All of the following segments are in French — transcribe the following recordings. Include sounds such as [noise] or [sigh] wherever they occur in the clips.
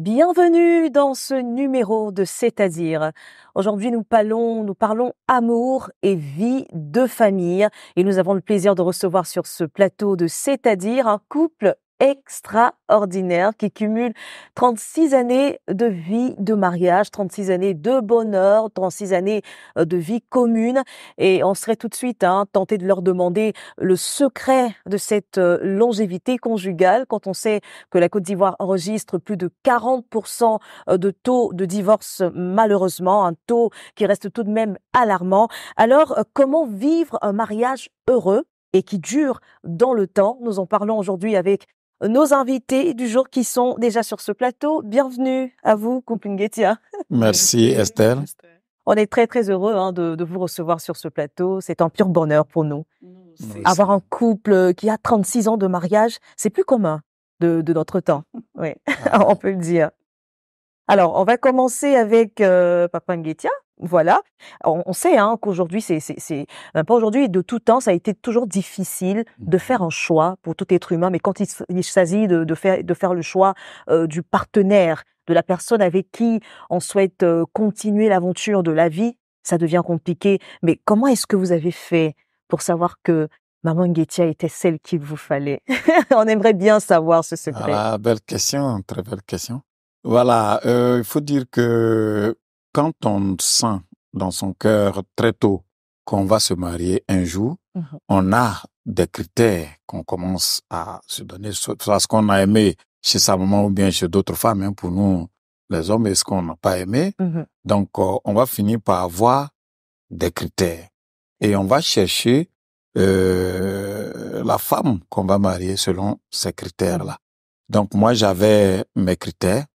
Bienvenue dans ce numéro de C'est-à-dire. Aujourd'hui, nous parlons, nous parlons amour et vie de famille et nous avons le plaisir de recevoir sur ce plateau de C'est-à-dire un couple extraordinaire qui cumule 36 années de vie de mariage, 36 années de bonheur, 36 années euh, de vie commune. Et on serait tout de suite hein, tenté de leur demander le secret de cette euh, longévité conjugale quand on sait que la Côte d'Ivoire enregistre plus de 40% euh, de taux de divorce, malheureusement, un taux qui reste tout de même alarmant. Alors, comment vivre un mariage heureux et qui dure dans le temps. Nous en parlons aujourd'hui avec nos invités du jour qui sont déjà sur ce plateau. Bienvenue à vous, Nguetia. Merci, Esther. On est très très heureux hein, de, vous recevoir sur ce plateau. C'est un pur bonheur pour nous. Avoir un couple qui a 36 ans de mariage, c'est plus commun de, notre temps. Oui, ah. [laughs] on peut le dire. Alors, on va commencer avec euh, Papa Nguetia, voilà. On, sait hein, qu'aujourd'hui, c'est, c'est, ben, pas aujourd'hui, de tout temps, ça a été toujours difficile mmh. de faire un choix pour tout être humain. Mais quand il, s'agit de, faire, de faire le choix euh, du partenaire, de la personne avec qui on souhaite euh, continuer l'aventure de la vie, ça devient compliqué. Mais comment est-ce que vous avez fait pour savoir que Maman Nguetia était celle qu'il vous fallait [laughs] On aimerait bien savoir ce secret. Ah, belle question, très belle question. Voilà, euh, il faut dire que quand on sent dans son cœur très tôt qu'on va se marier un jour, mhm. on a des critères qu'on commence à se donner, sur ce qu'on a aimé chez sa maman ou bien chez d'autres femmes, hein, pour nous les hommes, et ce qu'on n'a pas aimé. Mhm. Donc, euh, on va finir par avoir des critères. Et on va chercher euh, la femme qu'on va marier selon ces critères-là. Mhm. Donc, moi, j'avais mes critères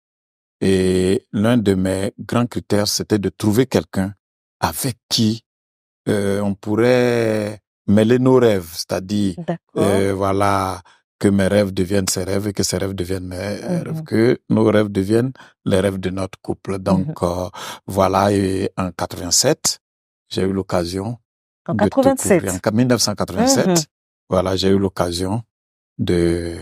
et l'un de mes grands critères, c'était de trouver quelqu'un avec qui euh, on pourrait mêler nos rêves, c'est-à-dire, euh, voilà, que mes rêves deviennent ses rêves et que ses rêves deviennent mes rêves, mmh que nos rêves deviennent les rêves de notre couple. Mmh Donc, euh, voilà, et en 87, j'ai eu l'occasion. En 87. en 1987, mmh voilà, j'ai eu l'occasion de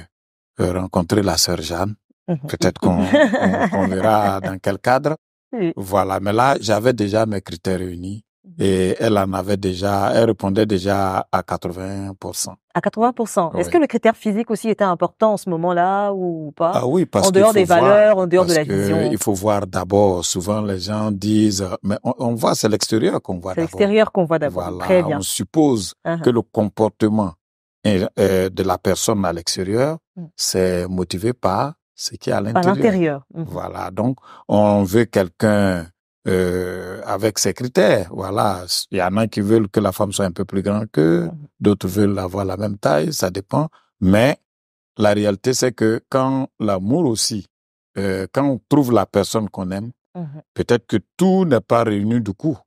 euh, rencontrer la sœur Jeanne Mmh. Peut-être qu'on verra dans quel cadre. [laughs] Voilà. Mais là, j'avais déjà mes critères réunis mmh. et elle en avait déjà, elle répondait déjà à 80%. À 80%. Est-ce que le critère physique aussi était important en ce moment-là ou pas Ah oui, parce en dehors des valeurs, en dehors de la vision. Il faut voir d'abord. Souvent, les gens disent, mais on, voit, c'est l'extérieur qu'on voit d'abord. C'est l'extérieur qu'on voit d'abord. Très bien. On suppose ah ah. que le comportement eh, eh, de la personne à l'extérieur, mmh. c'est motivé par ce qui à l'intérieur. Mmh. Voilà. Donc, on veut quelqu'un euh, avec ses critères. Voilà. Il y en a qui veulent que la femme soit un peu plus grande que mmh. d'autres veulent avoir la même taille, ça dépend. Mais la réalité, c'est que quand l'amour aussi, euh, quand on trouve la personne qu'on aime, mmh peut-être que tout n'est pas réuni du coup.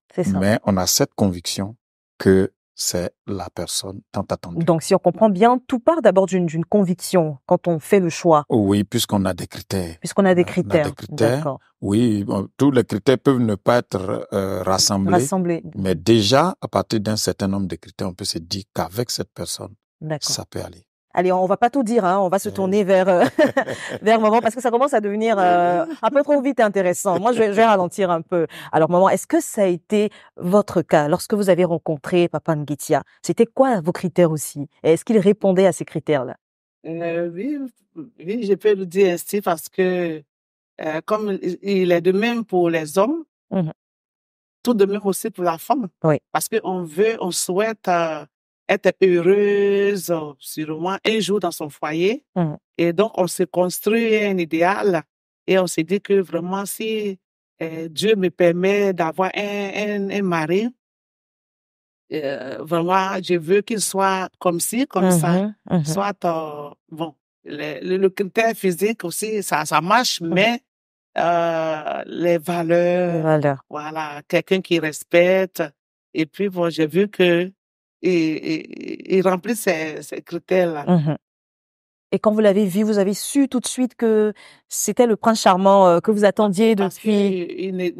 Mais on a cette conviction que c'est la personne tant attendue. Donc, si on comprend bien, tout part d'abord d'une conviction quand on fait le choix. Oui, puisqu'on a des critères. Puisqu'on a des critères. Oui, tous les critères peuvent ne pas être euh, Rassemblés. Mais déjà, à partir d'un certain nombre de critères, on peut se dire qu'avec cette personne, ça peut aller allez, on va pas tout dire, hein, on va se tourner vers euh, [laughs] vers maman parce que ça commence à devenir euh, un peu trop vite intéressant. Moi, je vais, ralentir un peu. Alors, maman, est-ce que ça a été votre cas lorsque vous avez rencontré Papa Nguitia C'était quoi vos critères aussi Est-ce qu'il répondait à ces critères-là euh, Oui, je peux le dire ainsi parce que comme il est de même pour les hommes, mmh tout de même aussi pour la femme. Oui. Parce qu'on veut, on souhaite être heureuse, euh, sûrement un jour dans son foyer. Mm. Et donc, on se construit un idéal et on se dit que vraiment, si euh, Dieu me permet d'avoir un, un, mari, euh, vraiment, je veux qu'il soit comme ci, comme ça, mm-hmm, mm-hmm. soit, bon, le, critère physique aussi, ça, ça marche, mm-hmm. mais les valeurs, les valeurs. voilà, quelqu'un qui respecte. Et puis, bon, j'ai vu que et, et, et remplir ces, critères-là. Mmh et quand vous l'avez vu, vous avez su tout de suite que c'était le prince charmant euh, que vous attendiez depuis. il,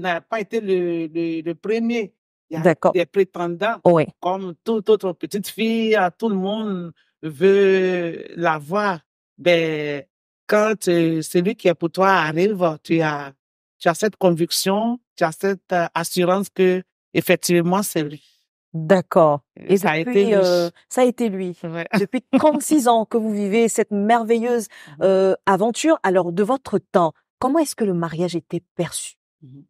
n'a pas été le, premier. D'accord. des prétendants. Comme toute autre petite fille, tout le monde veut l'avoir. Mais ben, quand euh, celui qui est pour toi arrive, tu as, tu as cette conviction, tu as cette euh, assurance que effectivement c'est lui. D'accord. Et ça, a été euh, ça a été lui. Depuis 36 ans que vous vivez cette merveilleuse mmh euh, aventure, alors de votre temps, comment est-ce que le mariage était perçu mmh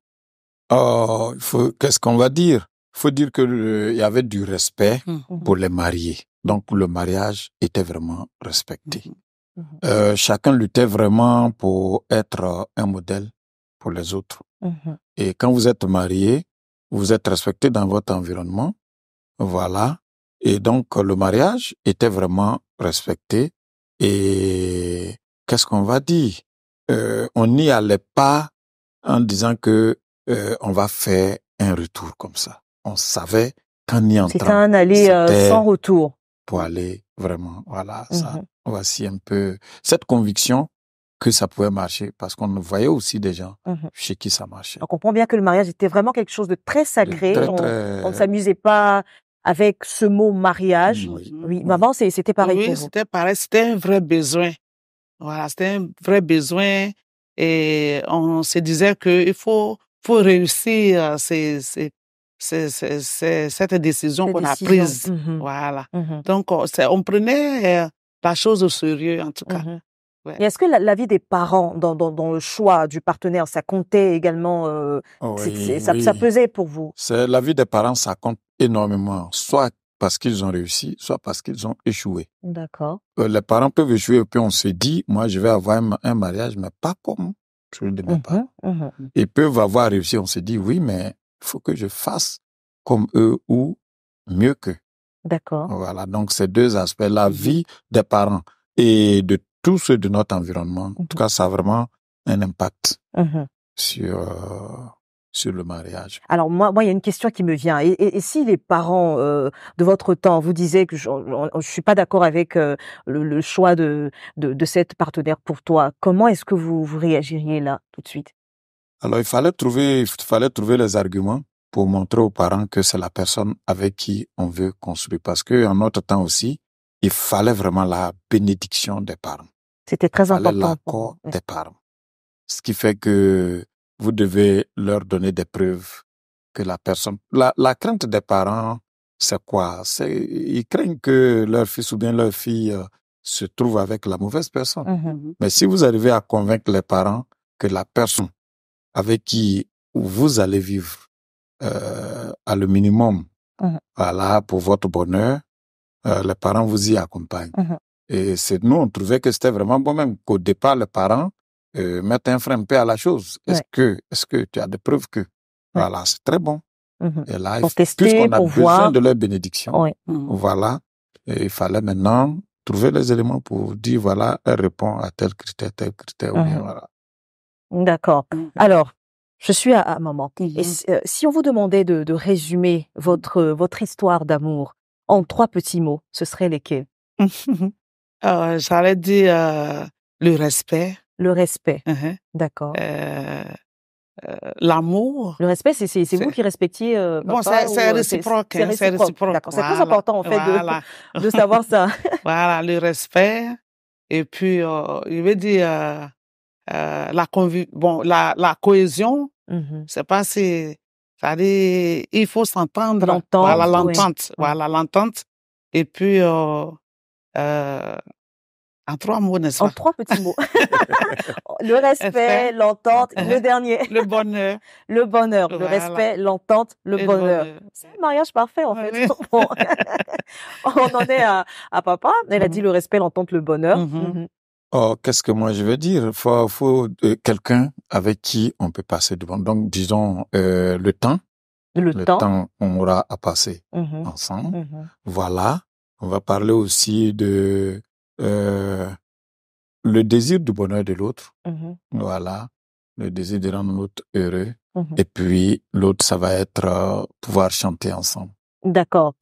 Oh, qu'est-ce qu'on va dire Il faut dire qu'il y avait du respect mmh. pour les mariés. Donc le mariage était vraiment respecté. Euh, chacun luttait vraiment pour être un modèle pour les autres. Et quand vous êtes marié, vous êtes respecté dans votre environnement, voilà. Et donc, le mariage était vraiment respecté. Et qu'est-ce qu'on va dire euh, On n'y allait pas en disant que euh, on va faire un retour comme ça. On savait qu'en y entrant, c'était un aller euh, sans retour. Pour aller vraiment, voilà, ça. Mm-hmm. Voici un peu cette conviction que ça pouvait marcher, parce qu'on voyait aussi des gens mm-hmm. chez qui ça marchait. On comprend bien que le mariage était vraiment quelque chose de très sacré. on ne s'amusait pas avec ce mot mariage. Mmh, oui, mmh. maman, c'était pareil. Oui, c'était pareil. C'était un vrai besoin. Voilà, c'était un vrai besoin. Et on se disait qu'il faut, faut réussir euh, cette décision qu'on a prise. Mmh voilà. Donc, on, oh, on prenait euh, la chose au sérieux, en tout cas. Est-ce que l'avis vie des parents dans, dans, le choix du partenaire, ça comptait également euh, oh ça, ça, pesait pour vous L'avis des parents, ça compte énormément, soit parce qu'ils ont réussi, soit parce qu'ils ont échoué. D'accord. Euh, les parents peuvent échouer et puis on se dit, moi je vais avoir un, mariage, mais pas comme je de mes mmh parents. Mmh Ils peuvent avoir réussi, on se dit, oui, mais il faut que je fasse comme eux ou mieux qu'eux. D'accord. Voilà, donc ces deux aspects, la vie des parents et de tous ceux de notre environnement. En tout cas, ça a vraiment un impact uh-huh. sur euh, sur le mariage. Alors moi, il y a une question qui me vient. Et, si les parents euh, de votre temps vous disaient que je, ne suis pas d'accord avec euh, le, choix de, de, cette partenaire pour toi, comment est-ce que vous, réagiriez là tout de suite Alors il fallait trouver, il fallait trouver les arguments pour montrer aux parents que c'est la personne avec qui on veut construire. Parce que en notre temps aussi, il fallait vraiment la bénédiction des parents. C'était très important. l'accord des parents. Ce qui fait que vous devez leur donner des preuves que la personne. La, crainte des parents, c'est quoi C'est ils craignent que leur fils ou bien leur fille euh, se trouve avec la mauvaise personne. Mmh mmh Mais si vous arrivez à convaincre les parents que la personne avec qui vous allez vivre à euh, le minimum, voilà mmh pour votre bonheur, euh, les parents vous y accompagnent. Et c'est nous, on trouvait que c'était vraiment bon même qu'au départ, les parents euh, mettent un frein un peu à la chose. Est-ce que, est-ce que tu as des preuves que, voilà, c'est très bon. Mhm. Et là, puisqu'on a besoin de leur bénédiction, mhm. voilà, il fallait maintenant trouver les éléments pour dire, voilà, elle répond à tel critère, tel critère, mhm. voilà. D'accord. Alors, je suis à, un moment Et euh, si on vous demandait de, de résumer votre, votre histoire d'amour en trois petits mots, ce serait lesquels [laughs] Euh, j'allais dire euh, le respect. Le respect. Uh-huh. D'accord. Euh, l'amour. Le respect, c'est vous qui respectiez. bon, c'est réciproque. C'est hein, réciproque. D'accord. C'est très important, en fait, de, de, savoir ça. [laughs] voilà, le respect. Et puis, je veux dire, la, bon, la, la cohésion, mm-hmm. c'est pas si. cest à il faut s'entendre. L'entente. Voilà, l'entente. Voilà, l'entente. Et puis, euh, en trois mots, n'est-ce pas En trois petits mots. [laughs] Oh, le respect, l'entente, [laughs] le dernier. Le bonheur. [laughs] Le bonheur, le respect, l'entente, le bonheur. C'est le mariage parfait en fait. On en est à, papa. Elle a mm. dit le respect, l'entente, le bonheur. Mm-hmm. Mm-hmm. Oh, qu'est-ce que moi je veux dire Il faut euh, quelqu'un avec qui on peut passer du Donc, disons euh, le temps. Le, le temps. on qu'on aura à passer mm-hmm. ensemble. Voilà. On va parler aussi de euh, le désir du bonheur de l'autre. Mm-hmm. Voilà, le désir de rendre l'autre heureux. Mm-hmm. Et puis l'autre, ça va être euh, pouvoir chanter ensemble. D'accord.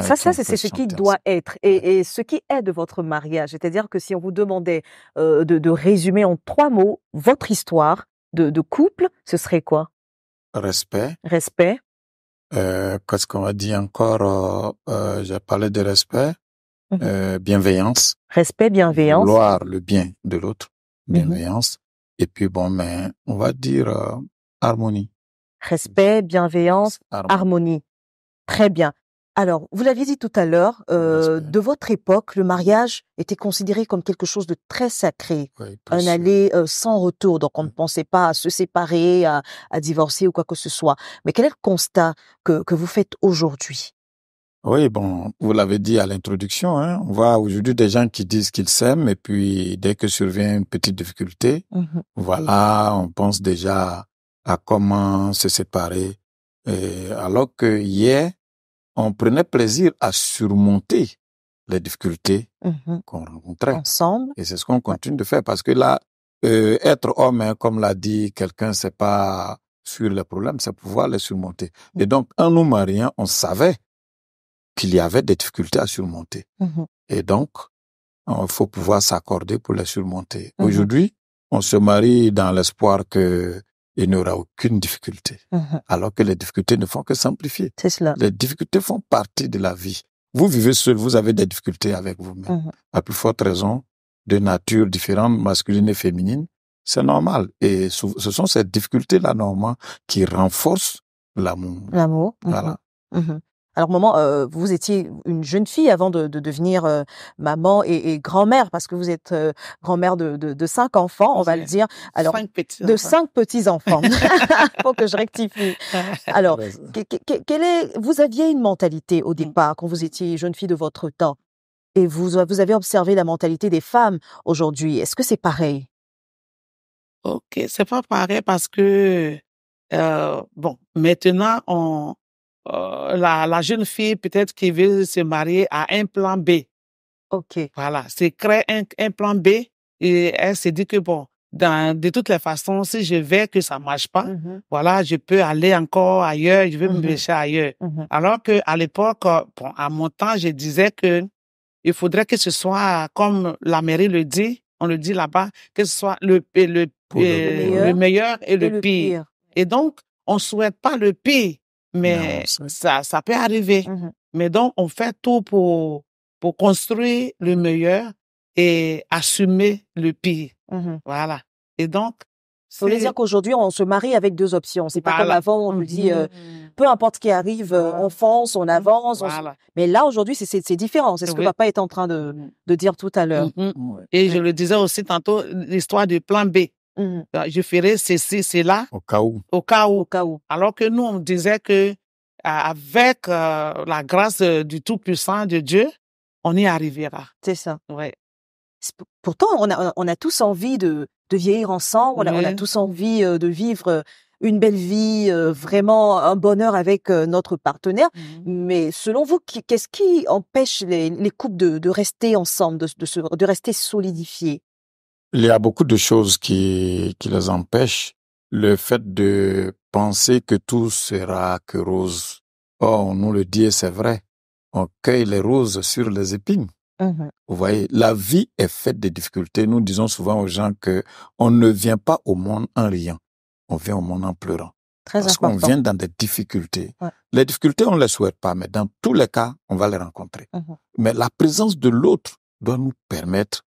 ça, ça c'est ce qui doit être et, ce qui est de votre mariage. C'est-à-dire que si on vous demandait euh, de, résumer en trois mots votre histoire de, de couple, ce serait quoi Respect. Respect. Euh, qu'est-ce qu'on a dit encore euh, euh, J'ai parlé de respect, mhm. euh, bienveillance. Respect, bienveillance. Vouloir le bien de l'autre, mhm. bienveillance. Et puis bon, mais on va dire harmonie. Respect, bienveillance, harmonie. Très bien. Alors, vous l'aviez dit tout à l'heure, euh, de votre époque, le mariage était considéré comme quelque chose de très sacré, un aller euh, sans retour. Donc, on ne mmh. pensait pas à se séparer, à, divorcer ou quoi que ce soit. Mais quel est le constat que, vous faites aujourd'hui Oui, bon, vous l'avez dit à l'introduction. Hein, on voit aujourd'hui des gens qui disent qu'ils s'aiment et puis dès que survient une petite difficulté, mmh voilà, on pense déjà à comment se séparer. alors que hier, on prenait plaisir à surmonter les difficultés mm-hmm. qu'on rencontrait. Ensemble. Et c'est ce qu'on continue de faire parce que là, euh, être homme, hein, comme l'a dit quelqu'un, c'est pas sur les problèmes, c'est pouvoir les surmonter. Et mm-hmm. donc, en nous mariant, on savait qu'il y avait des difficultés à surmonter. Mm-hmm. Et donc, il faut pouvoir s'accorder pour les surmonter. Aujourd'hui, on se marie dans l'espoir que il n'y aura aucune difficulté. Mhm. Alors que les difficultés ne font que s'amplifier. C'est cela. Les difficultés font partie de la vie. Vous vivez seul, vous avez des difficultés avec vous-même. À mhm. plus forte raison, de nature différente, masculine et féminine, c'est normal. Et ce sont ces difficultés-là, normalement, qui renforcent l'amour. L'amour. Voilà. Mhm, alors, moment, euh, vous étiez une jeune fille avant de, devenir euh, maman et, grand-mère, parce que vous êtes euh, grand-mère de, cinq enfants, on va le dire. Alors, cinq petits de cinq petits enfants. [laughs] [laughs] Faut que je rectifie. [laughs] Alors, bah, quelle est Vous aviez une mentalité au mmh. départ quand vous étiez jeune fille de votre temps, et vous vous avez observé la mentalité des femmes aujourd'hui. Est-ce que c'est pareil Ok, c'est pas pareil parce que bon, maintenant on euh, la, jeune fille peut-être qui veut se marier a un plan B. OK. Voilà, c'est créer un, un, plan B et elle se dit que bon, dans, de toutes les façons, si je vais que ça marche pas, mm-hmm. voilà, je peux aller encore ailleurs, je vais me mm-hmm. pêcher ailleurs. Mm-hmm. Alors que à l'époque, euh, à mon temps, je disais que il faudrait que ce soit comme la mairie le dit, on le dit là-bas, que ce soit le, le, le, euh, meilleur, et, le, pire. pire. Et donc, on souhaite pas le pire. Mais ça... ça... peut arriver. Mmh Mais donc, on fait tout pour, pour construire le meilleur et assumer le pire. Mmh voilà. Et donc, ça veut dire qu'aujourd'hui, on se marie avec deux options. C'est pas comme avant, on nous dit, euh, mmh. peu importe ce qui arrive, euh, on fonce, on avance. Mais là, aujourd'hui, c'est différent. C'est ce que papa est en train de, dire tout à l'heure. Et je le disais aussi tantôt, l'histoire du plan B. Mm. Ah, je ferai ceci, cela. Au cas où. Au cas où. Au cas où. Alors que nous, on disait que avec euh, la grâce euh, du Tout-Puissant de Dieu, on y arrivera. C'est ça. Pourtant, on a, on a tous envie de, de vieillir ensemble, on, a, tous envie euh, de vivre une belle vie, vraiment un bonheur avec notre partenaire. Mmh. Mais selon vous, qu'est-ce qui empêche les, couples de, de, rester ensemble, de, de, se, de rester solidifiés il y a beaucoup de choses qui, les empêchent. Le fait de penser que tout sera que rose. Oh, on nous le dit c'est vrai. On cueille les roses sur les épines. Mmh Vous voyez, la vie est faite de difficultés. Nous disons souvent aux gens que on ne vient pas au monde en riant. On vient au monde en pleurant. parce qu'on vient dans des difficultés. Les difficultés, on ne les souhaite pas, mais dans tous les cas, on va les rencontrer. Mmh mais la présence de l'autre doit nous permettre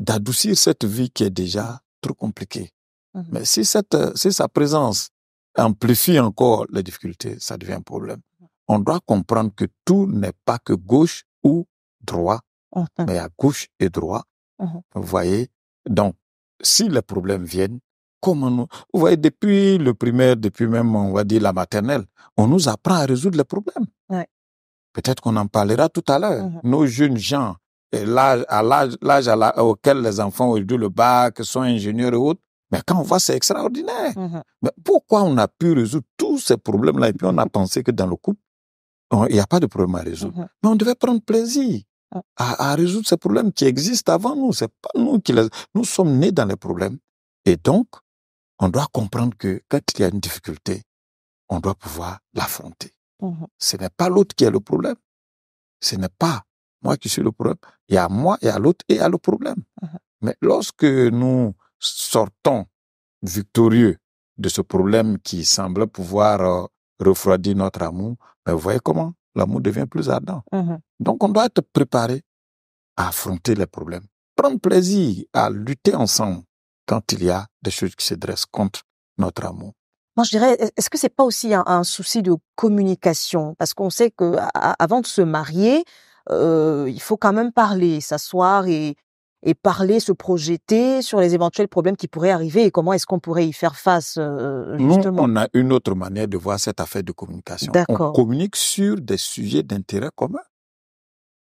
d'adoucir cette vie qui est déjà trop compliquée. Mhm. Mais si, cette, si sa présence amplifie encore les difficultés, ça devient un problème. On doit comprendre que tout n'est pas que gauche ou droit, mhm. mais à gauche et droit. Mhm. Vous voyez Donc, si les problèmes viennent, comment nous... Vous voyez, depuis le primaire, depuis même, on va dire, la maternelle, on nous apprend à résoudre les problèmes. Peut-être qu'on en parlera tout à l'heure. Nos jeunes gens l'âge, à l'âge, auquel les enfants ont le bac, sont ingénieurs et autres. Mais quand on voit, c'est extraordinaire. Mmh mais pourquoi on a pu résoudre tous ces problèmes-là et puis on a mmh pensé que dans le couple, il n'y a pas de problème à résoudre. Mmh mais on devait prendre plaisir ah. à, résoudre ces problèmes qui existent avant nous. C'est pas nous qui les... Nous sommes nés dans les problèmes. Et donc, on doit comprendre que quand il y a une difficulté, on doit pouvoir l'affronter. Ce n'est pas l'autre qui est le problème. Ce n'est pas moi qui suis le problème. Il y a moi, il y a l'autre et il y a le problème. Uh-huh. Mais lorsque nous sortons victorieux de ce problème qui semble pouvoir euh, refroidir notre amour, ben, vous voyez comment l'amour devient plus ardent. Uh-huh. Donc on doit être préparé à affronter les problèmes, prendre plaisir à lutter ensemble quand il y a des choses qui se dressent contre notre amour. Moi, je dirais, est-ce que c'est pas aussi un, souci de communication Parce qu'on sait que avant de se marier, euh, il faut quand même parler, s'asseoir et, parler, se projeter sur les éventuels problèmes qui pourraient arriver et comment est-ce qu'on pourrait y faire face euh, justement. on a une autre manière de voir cette affaire de communication. On communique sur des sujets d'intérêt commun.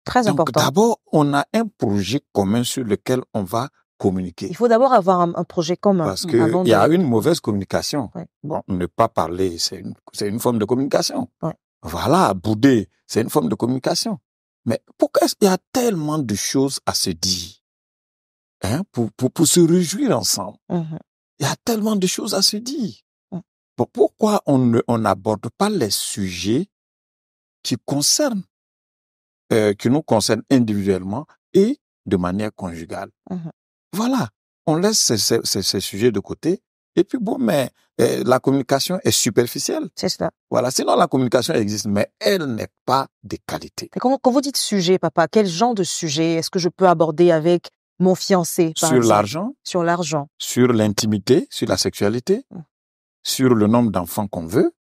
Très Donc, important. D'abord, on a un projet commun sur lequel on va communiquer. Il faut d'abord avoir un, projet commun. Parce mm, qu'il y a une mauvaise communication. Bon, ne pas parler, c'est une, forme de communication. Voilà, bouder, c'est une forme de communication. Mais pourquoi est-ce y a tellement de choses à se dire hein, pour, se réjouir ensemble mm-hmm. Il y a tellement de choses à se dire. Mm. pourquoi on ne n'aborde pas les sujets qui concernent, euh, qui nous concernent individuellement et de manière conjugale mm-hmm. Voilà, on laisse ces sujets de côté et puis bon, mais eh, la communication est superficielle. C'est cela. Voilà, sinon la communication existe, mais elle n'est pas de qualité. quand, vous dites sujet, papa, quel genre de sujet est-ce que je peux aborder avec mon fiancé Sur l'argent. Sur l'argent. Sur l'intimité, sur la sexualité, mmh. sur le nombre d'enfants qu'on veut.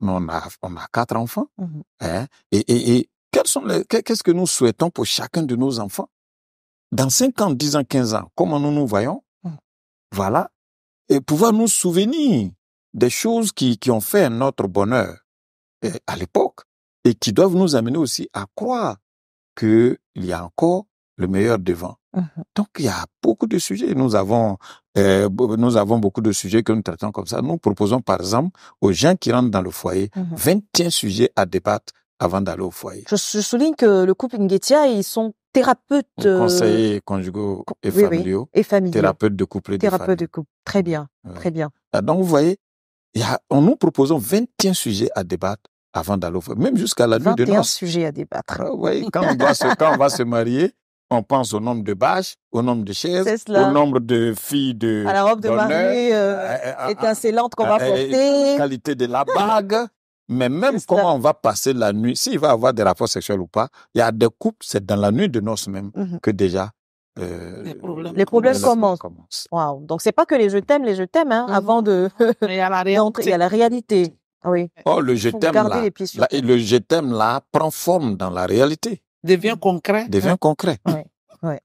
On a, on a quatre enfants. Mmh. Hein. et, et, sont les, qu'est-ce que nous souhaitons pour chacun de nos enfants Dans 5 ans, 10 ans, 15 ans, comment nous nous voyons mmh. Voilà et pouvoir nous souvenir des choses qui, qui ont fait notre bonheur euh, à l'époque et qui doivent nous amener aussi à croire qu'il y a encore le meilleur devant. Mm-hmm. Donc il y a beaucoup de sujets. Nous avons, euh, nous avons beaucoup de sujets que nous traitons comme ça. Nous proposons par exemple aux gens qui rentrent dans le foyer 21 mm-hmm. sujets à débattre avant d'aller au foyer. Je, souligne que le couple Nguetia, ils sont thérapeute. Euh, conseiller conjugaux et familiaux. Oui, Thérapeute de couple et Thérapeute de, couple. Très bien. Très bien. Ah, donc, vous voyez, nous proposons 21 sujets à débattre avant d'aller au même jusqu'à la nuit de noces. 21 sujets à débattre. Ah, oui, quand on, va se, quand on va se marier, on pense au nombre de bâches, au nombre de chaises, au nombre de filles de. À la robe de mariée euh, euh, euh, étincelante qu'on va porter. Qualité de la bague, mais même quand on va passer la nuit, s'il va avoir des rapports sexuels ou pas, il y a des couples, c'est dans la nuit de noces même mm-hmm. que déjà euh, les problèmes, commencent. Donc, ce Donc c'est pas que les je t'aime, les je t'aime. Hein, mm-hmm. Avant de, [laughs] il y a la réalité. y a la réalité. Oui. Oh le je t'aime là, le je t'aime là prend forme dans la réalité. Devient concret. Devient concret.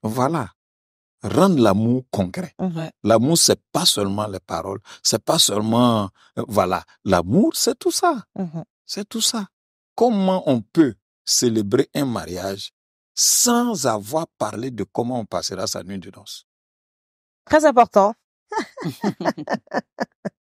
Voilà rendre l'amour concret. L'amour, L'amour, c'est pas seulement les paroles, c'est pas seulement, euh, voilà, l'amour, c'est tout ça. Mm-hmm. C'est tout ça. Comment on peut célébrer un mariage sans avoir parlé de comment on passera sa nuit de danse Très important. [laughs] [laughs]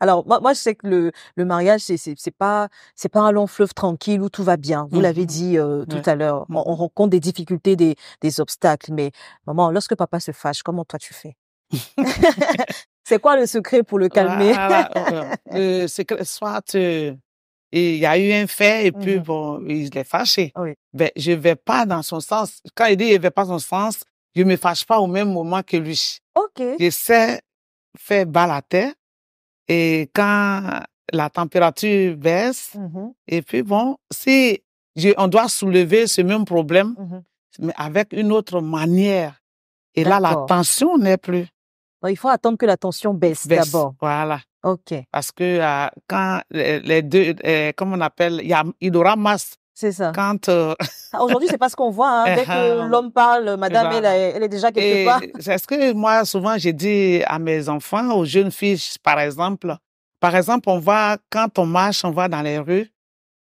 Alors moi, je sais que le, le mariage c'est c'est pas c'est pas un long fleuve tranquille où tout va bien. Vous mmh l'avez dit euh, tout à l'heure, mmh on, rencontre des difficultés, des obstacles. Mais maman, lorsque papa se fâche, comment toi tu fais [laughs] [laughs] C'est quoi le secret pour le calmer Le [laughs] euh, secret, soit euh, il y a eu un fait et mmh puis bon, il est fâché. Oui. Ben je vais pas dans son sens. Quand il dit je vais pas dans son sens, je me fâche pas au même moment que lui. Ok. Je sais faire bas la terre et quand la température baisse, mmh et puis bon, si on doit soulever ce même problème, mmh mais avec une autre manière. Et là, la tension n'est plus. il faut attendre que la tension baisse, baisse d'abord. Voilà. OK. Parce que euh, quand les deux, euh, comment comme on appelle, il il y aura masse c'est ça. Quand euh, ah, aujourd'hui, c'est pas ce qu'on voit. Hein. [laughs] Dès que ah, l'homme parle, Madame, elle, elle, est déjà quelque part. C'est ce que moi souvent j'ai dit à mes enfants, aux jeunes filles, par exemple. Par exemple, on va quand on marche, on va dans les rues.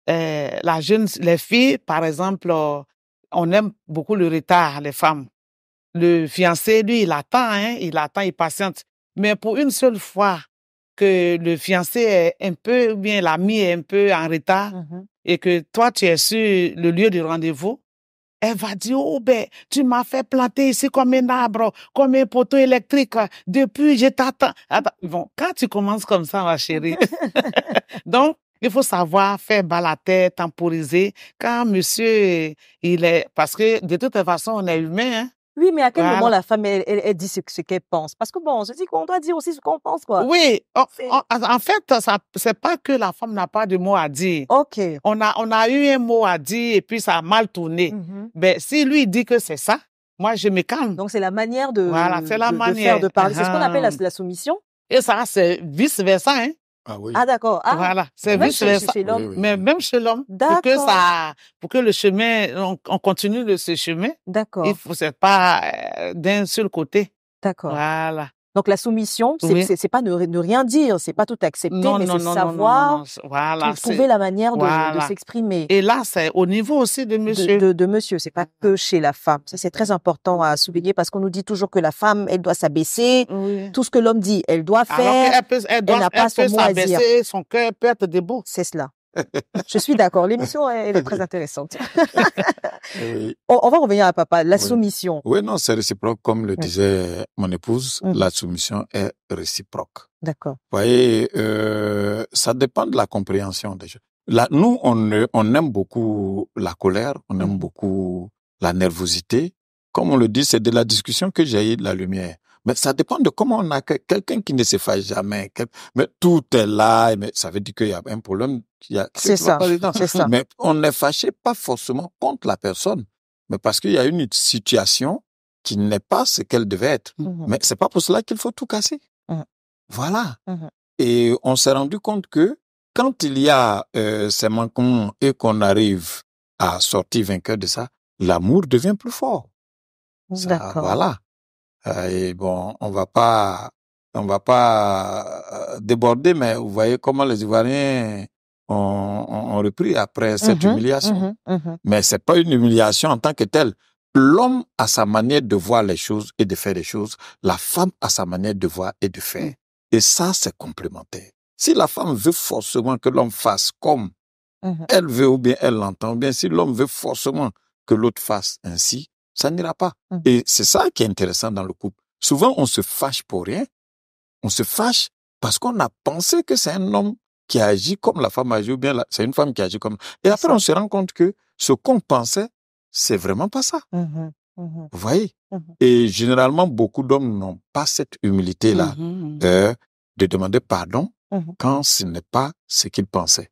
Euh, la jeune, les filles, par exemple, euh, on aime beaucoup le retard, les femmes. Le fiancé, lui, il attend, hein, il attend, il patiente. Mais pour une seule fois, que le fiancé est un peu, ou bien l'ami est un peu en retard mm -hmm. et que toi, tu es sur le lieu du rendez-vous, elle va dire, oh ben, tu m'as fait planter ici comme un arbre, comme un poteau électrique. Depuis, je t'attends. Bon, quand tu commences comme ça, ma chérie. [laughs] [laughs] Donc, il faut savoir faire bas la tête, temporiser. Quand monsieur, il est, parce que de toute façon, on est humain, hein. Oui, mais à quel moment la femme, elle, dit ce, qu'elle pense Parce que bon, je dis qu'on doit dire aussi ce qu'on pense, quoi. Oui, en fait, c'est pas que la femme n'a pas de mot à dire. OK. On a, on a eu un mot à dire et puis ça a mal tourné. Mais mm-hmm. ben, si lui dit que c'est ça, moi, je me calme. Donc, c'est la manière de, voilà, la manière. de faire, parler. C'est ce qu'on appelle la, ah. la soumission. Et ça, c'est vice-versa. Hein? Ah oui. Ah d'accord. Ah, voilà, c'est vrai chez, l'homme. Mais même chez l'homme, pour que ça, pour que le chemin, on, continue de ce chemin. D'accord. Il faut c'est pas euh, d'un seul côté. D'accord. Voilà. Donc la soumission, c'est pas ne, ne, rien dire, c'est pas tout accepter, mais c'est savoir trouver la manière de, s'exprimer. Et là, c'est au niveau aussi de monsieur. De, de, monsieur, c'est pas que chez la femme. Ça c'est très important à souligner parce qu'on nous dit toujours que la femme, elle doit s'abaisser. Tout ce que l'homme dit, elle doit faire. elle, son peut Son cœur peut être debout. C'est cela. Je suis d'accord. L'émission, est très intéressante. Eh on, va revenir à papa. La soumission. Oui, non, c'est réciproque. Comme le disait mon épouse, mm. la soumission est réciproque. D'accord. Vous voyez, euh, ça dépend de la compréhension déjà. nous, on, aime beaucoup la colère, on mm. aime beaucoup la nervosité. Comme on le dit, c'est de la discussion que eu de la lumière. Mais ça dépend de comment on a quelqu'un qui ne se fâche jamais. Mais tout est là, mais ça veut dire qu'il y a un problème. C'est ça, ça. Mais on n'est fâché pas forcément contre la personne, mais parce qu'il y a une situation qui n'est pas ce qu'elle devait être. Mais mmh ce Mais c'est pas pour cela qu'il faut tout casser. Mmh. Voilà. Mmh et on s'est rendu compte que quand il y a euh, ces manquements et qu'on arrive à sortir vainqueur de ça, l'amour devient plus fort. D'accord. Voilà. Euh, et bon, on va pas, on va pas euh, déborder, mais vous voyez comment les Ivoiriens ont, ont repris après mmh cette humiliation. Mais mmh mmh Mais c'est pas une humiliation en tant que telle. L'homme a sa manière de voir les choses et de faire les choses. La femme a sa manière de voir et de faire. Et ça, c'est complémentaire. Si la femme veut forcément que l'homme fasse comme elle veut ou bien elle l'entend, bien si l'homme veut forcément que l'autre fasse ainsi, ça n'ira pas. Mmh. Et c'est ça qui est intéressant dans le couple. Souvent, on se fâche pour rien. On se fâche parce qu'on a pensé que c'est un homme qui agit comme la femme agit ou bien c'est une femme qui agit comme. Et après, on se rend compte que ce qu'on pensait, c'est vraiment pas ça. Mmh mmh Vous voyez Et généralement, beaucoup d'hommes n'ont pas cette humilité-là euh, de demander pardon quand ce n'est pas ce qu'ils pensaient.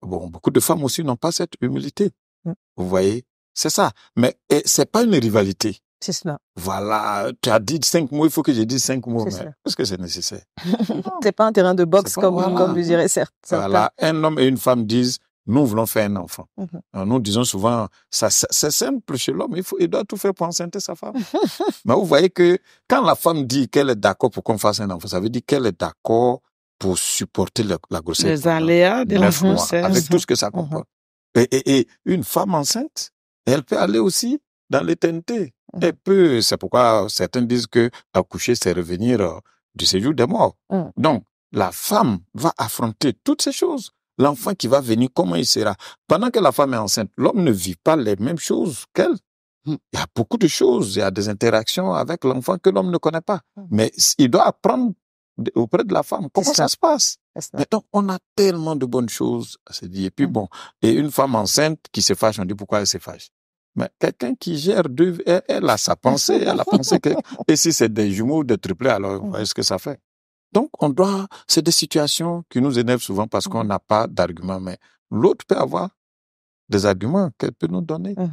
Bon, beaucoup de femmes aussi n'ont pas cette humilité. Vous voyez c'est ça. Mais c'est pas une rivalité. C'est cela. Voilà, tu as dit cinq mots, il faut que je dise cinq mots. Est-ce que c'est nécessaire n'est [laughs] pas un terrain de boxe comme, comme vous direz certes. Voilà, un homme et une femme disent nous voulons faire un enfant. Mhm. Nous disons souvent, c'est simple chez l'homme, il, faut, il doit tout faire pour enceinter sa femme. [laughs] Mais vous voyez que quand la femme dit qu'elle est d'accord pour qu'on fasse un enfant, ça veut dire qu'elle est d'accord pour supporter la grossesse. Les aléas de la grossesse. Avec tout ce que ça mhm. comprend. et, et, une femme enceinte, elle peut aller aussi dans l'éternité. Mm. Elle peut, c'est pourquoi certains disent que c'est revenir euh, du séjour des morts. Mm. Donc, la femme va affronter toutes ces choses. L'enfant qui va venir, comment il sera Pendant que la femme est enceinte, l'homme ne vit pas les mêmes choses qu'elle. Mm. Il y a beaucoup de choses, il y a des interactions avec l'enfant que l'homme ne connaît pas. Mais il doit apprendre auprès de la femme comment ça. se passe. donc, on a tellement de bonnes choses à se dire. Et puis bon, et une femme enceinte qui se fâche, on dit pourquoi elle se fâche mais quelqu'un qui gère deux, elle, a sa pensée, elle a pensé que, [laughs] et si c'est des jumeaux, des triplés, alors est ce que ça fait. Donc, on doit, c'est des situations qui nous énervent souvent parce qu'on n'a pas d'arguments, mais l'autre peut avoir des arguments qu'elle peut nous donner. Mhm.